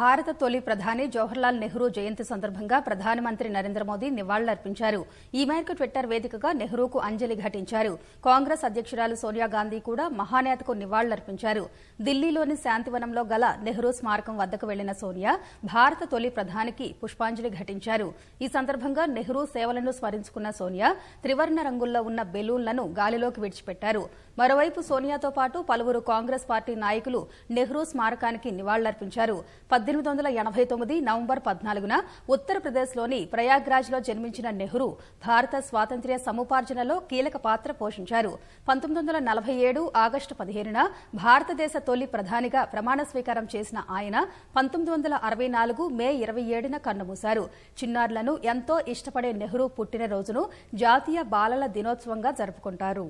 భారత తొలి ప్రధాని జవహర్లాల్ నెహ్రూ జయంతి సందర్భంగా ప్రధానమంత్రి నరేంద్ర మోదీ నివాళులర్పించారు ఈ మేరకు ట్విట్టర్ వేదికగా నెహ్రూకు అంజలి ఘటించారు కాంగ్రెస్ అధ్యకురాలు సోనియా గాంధీ కూడా మహానేతకు నివాళులర్పించారు ఢిల్లీలోని శాంతివనంలో గల నెహ్రూ స్మారకం వద్దకు వెళ్లిన సోనియా భారత తొలి ప్రధానికి పుష్పాంజలి ఘటించారు ఈ సందర్భంగా నెహ్రూ సేవలను స్మరించుకున్న సోనియా త్రివర్ణ రంగుల్లో ఉన్న బెలూన్లను గాలిలోకి విడిచిపెట్టారు మరోవైపు సోనియాతో పాటు పలువురు కాంగ్రెస్ పార్టీ నాయకులు నెహ్రూ స్మారకానికి నివాళులర్పించారు పద్దెనిమిది వందల ఎనభై తొమ్మిది నవంబర్ పద్నాలుగున ఉత్తరప్రదేశ్లోని ప్రయాగ్రాజ్లో జన్మించిన నెహ్రూ భారత స్వాతంత్ర్య సముపార్జనలో కీలక పాత్ర పోషించారు పంతొమ్మిది వందల నలభై ఏడు ఆగస్టు పదిహేనున భారతదేశ తొలి ప్రధానిగా ప్రమాణ స్వీకారం చేసిన ఆయన పంతొమ్మిది వందల అరవై నాలుగు మే ఇరవై ఏడున కన్నుమూశారు చిన్నారులను ఎంతో ఇష్టపడే నెహ్రూ పుట్టినరోజును జాతీయ బాలల దినోత్సవంగా జరుపుకుంటారు